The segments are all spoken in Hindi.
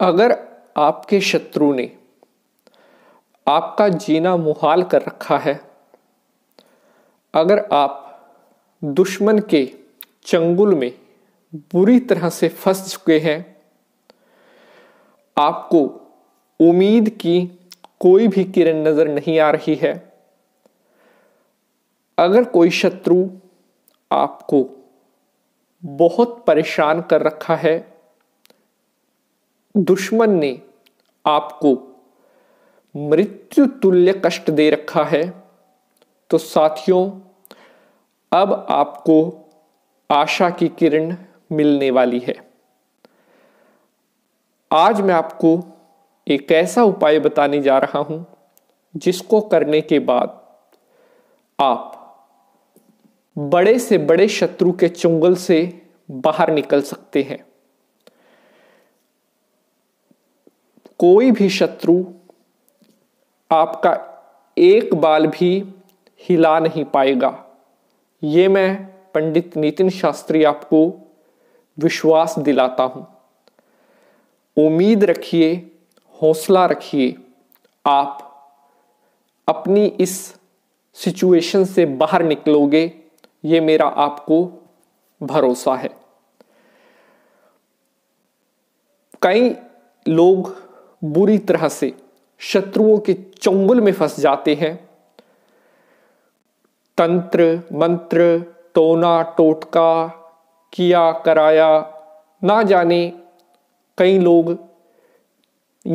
अगर आपके शत्रु ने आपका जीना मुहाल कर रखा है अगर आप दुश्मन के चंगुल में बुरी तरह से फंस चुके हैं आपको उम्मीद की कोई भी किरण नज़र नहीं आ रही है अगर कोई शत्रु आपको बहुत परेशान कर रखा है दुश्मन ने आपको मृत्यु तुल्य कष्ट दे रखा है तो साथियों अब आपको आशा की किरण मिलने वाली है आज मैं आपको एक ऐसा उपाय बताने जा रहा हूं जिसको करने के बाद आप बड़े से बड़े शत्रु के चुंगल से बाहर निकल सकते हैं कोई भी शत्रु आपका एक बाल भी हिला नहीं पाएगा ये मैं पंडित नितिन शास्त्री आपको विश्वास दिलाता हूं उम्मीद रखिए हौसला रखिए आप अपनी इस सिचुएशन से बाहर निकलोगे ये मेरा आपको भरोसा है कई लोग बुरी तरह से शत्रुओं के चंगुल में फंस जाते हैं तंत्र मंत्र टोना टोटका किया कराया ना जाने कई लोग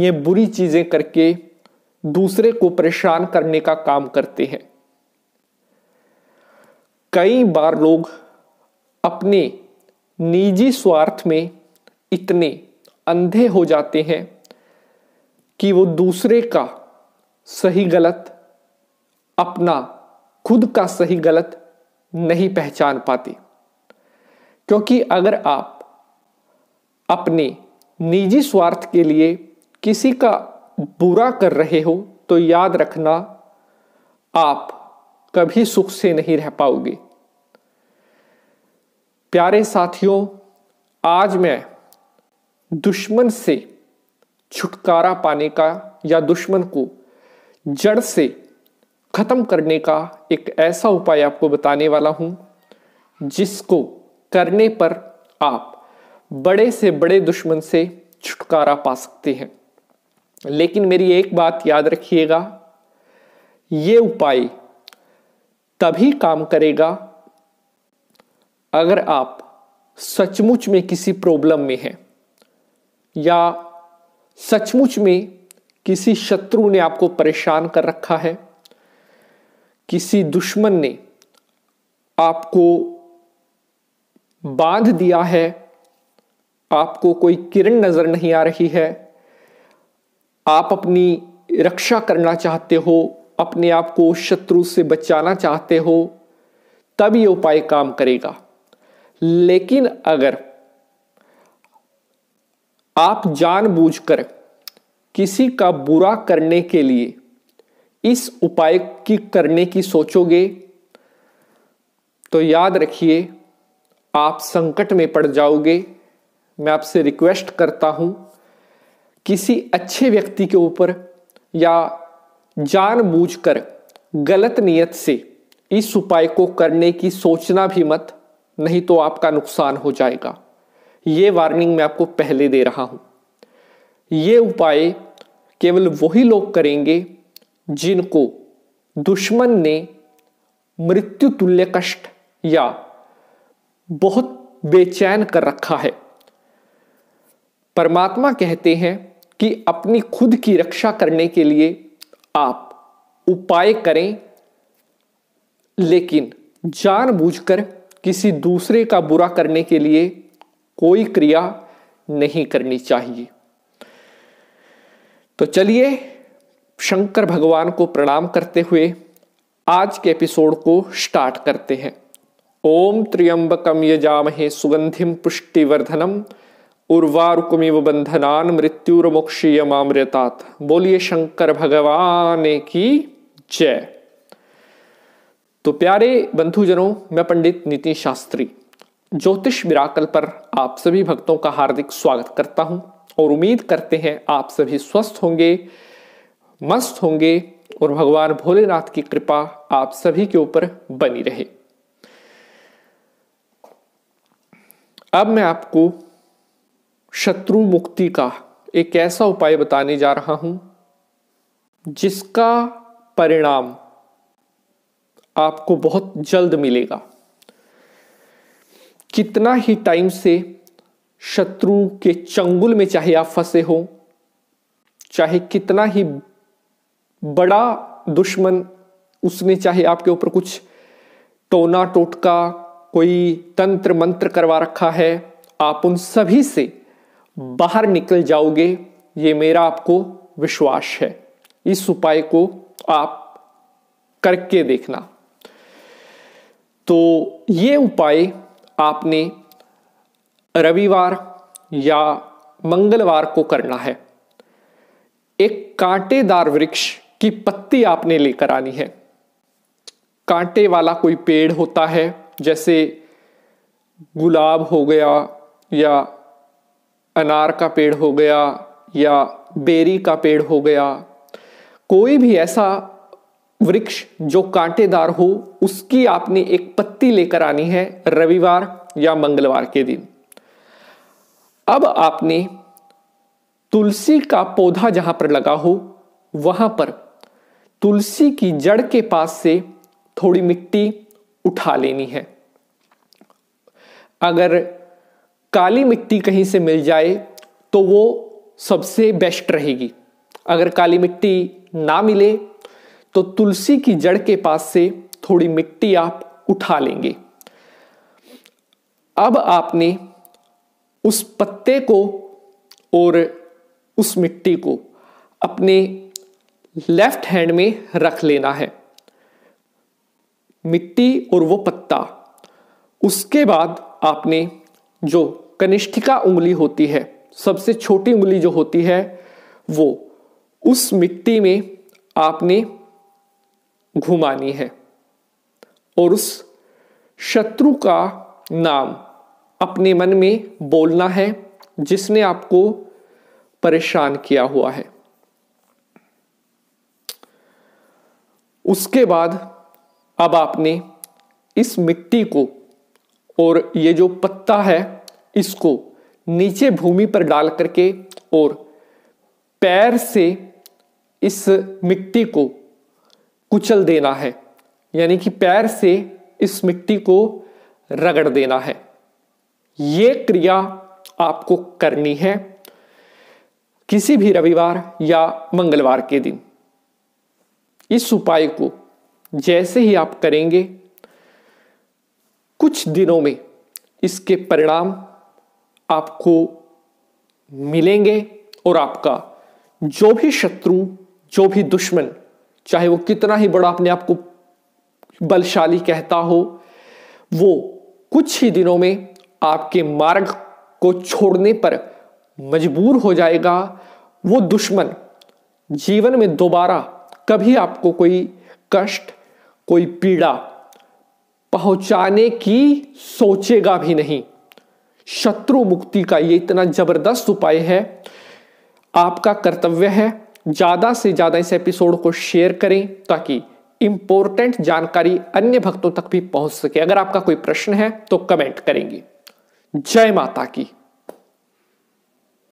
ये बुरी चीज़ें करके दूसरे को परेशान करने का काम करते हैं कई बार लोग अपने निजी स्वार्थ में इतने अंधे हो जाते हैं कि वो दूसरे का सही गलत अपना खुद का सही गलत नहीं पहचान पाती क्योंकि अगर आप अपने निजी स्वार्थ के लिए किसी का बुरा कर रहे हो तो याद रखना आप कभी सुख से नहीं रह पाओगे प्यारे साथियों आज मैं दुश्मन से छुटकारा पाने का या दुश्मन को जड़ से ख़त्म करने का एक ऐसा उपाय आपको बताने वाला हूं जिसको करने पर आप बड़े से बड़े दुश्मन से छुटकारा पा सकते हैं लेकिन मेरी एक बात याद रखिएगा ये उपाय तभी काम करेगा अगर आप सचमुच में किसी प्रॉब्लम में हैं या सचमुच में किसी शत्रु ने आपको परेशान कर रखा है किसी दुश्मन ने आपको बांध दिया है आपको कोई किरण नजर नहीं आ रही है आप अपनी रक्षा करना चाहते हो अपने आप को शत्रु से बचाना चाहते हो तब ये उपाय काम करेगा लेकिन अगर आप जानबूझकर किसी का बुरा करने के लिए इस उपाय की करने की सोचोगे तो याद रखिए आप संकट में पड़ जाओगे मैं आपसे रिक्वेस्ट करता हूं किसी अच्छे व्यक्ति के ऊपर या जानबूझकर गलत नियत से इस उपाय को करने की सोचना भी मत नहीं तो आपका नुकसान हो जाएगा ये वार्निंग मैं आपको पहले दे रहा हूं ये उपाय केवल वही लोग करेंगे जिनको दुश्मन ने मृत्यु तुल्य कष्ट या बहुत बेचैन कर रखा है परमात्मा कहते हैं कि अपनी खुद की रक्षा करने के लिए आप उपाय करें लेकिन जानबूझकर किसी दूसरे का बुरा करने के लिए कोई क्रिया नहीं करनी चाहिए तो चलिए शंकर भगवान को प्रणाम करते हुए आज के एपिसोड को स्टार्ट करते हैं ओम त्र्यंबकम यजामहे सुगंधिम पुष्टिवर्धनम उर्वारुकमिव बंधनान मोक्षीय मामृतात् बोलिए शंकर भगवान की जय तो प्यारे बंधुजनों मैं पंडित नीति शास्त्री ज्योतिष मिराकल पर आप सभी भक्तों का हार्दिक स्वागत करता हूं और उम्मीद करते हैं आप सभी स्वस्थ होंगे मस्त होंगे और भगवान भोलेनाथ की कृपा आप सभी के ऊपर बनी रहे अब मैं आपको शत्रु मुक्ति का एक ऐसा उपाय बताने जा रहा हूं जिसका परिणाम आपको बहुत जल्द मिलेगा कितना ही टाइम से शत्रु के चंगुल में चाहे आप फंसे हो चाहे कितना ही बड़ा दुश्मन उसने चाहे आपके ऊपर कुछ टोना टोटका कोई तंत्र मंत्र करवा रखा है आप उन सभी से बाहर निकल जाओगे ये मेरा आपको विश्वास है इस उपाय को आप करके देखना तो ये उपाय आपने रविवार या मंगलवार को करना है एक कांटेदार वृक्ष की पत्ती आपने लेकर आनी है कांटे वाला कोई पेड़ होता है जैसे गुलाब हो गया या अनार का पेड़ हो गया या बेरी का पेड़ हो गया कोई भी ऐसा वृक्ष जो कांटेदार हो उसकी आपने एक पत्ती लेकर आनी है रविवार या मंगलवार के दिन अब आपने तुलसी का पौधा जहां पर लगा हो वहां पर तुलसी की जड़ के पास से थोड़ी मिट्टी उठा लेनी है अगर काली मिट्टी कहीं से मिल जाए तो वो सबसे बेस्ट रहेगी अगर काली मिट्टी ना मिले तो तुलसी की जड़ के पास से थोड़ी मिट्टी आप उठा लेंगे अब आपने उस पत्ते को और उस मिट्टी को अपने लेफ्ट हैंड में रख लेना है मिट्टी और वो पत्ता उसके बाद आपने जो कनिष्ठिका उंगली होती है सबसे छोटी उंगली जो होती है वो उस मिट्टी में आपने घुमानी है और उस शत्रु का नाम अपने मन में बोलना है जिसने आपको परेशान किया हुआ है उसके बाद अब आपने इस मिट्टी को और ये जो पत्ता है इसको नीचे भूमि पर डाल करके और पैर से इस मिट्टी को कुचल देना है यानी कि पैर से इस मिट्टी को रगड़ देना है यह क्रिया आपको करनी है किसी भी रविवार या मंगलवार के दिन इस उपाय को जैसे ही आप करेंगे कुछ दिनों में इसके परिणाम आपको मिलेंगे और आपका जो भी शत्रु जो भी दुश्मन चाहे वो कितना ही बड़ा अपने आप को बलशाली कहता हो वो कुछ ही दिनों में आपके मार्ग को छोड़ने पर मजबूर हो जाएगा वो दुश्मन जीवन में दोबारा कभी आपको कोई कष्ट कोई पीड़ा पहुंचाने की सोचेगा भी नहीं शत्रु मुक्ति का ये इतना जबरदस्त उपाय है आपका कर्तव्य है ज़्यादा से ज़्यादा इस एपिसोड को शेयर करें ताकि इंपॉर्टेंट जानकारी अन्य भक्तों तक भी पहुंच सके अगर आपका कोई प्रश्न है तो कमेंट करेंगे जय माता की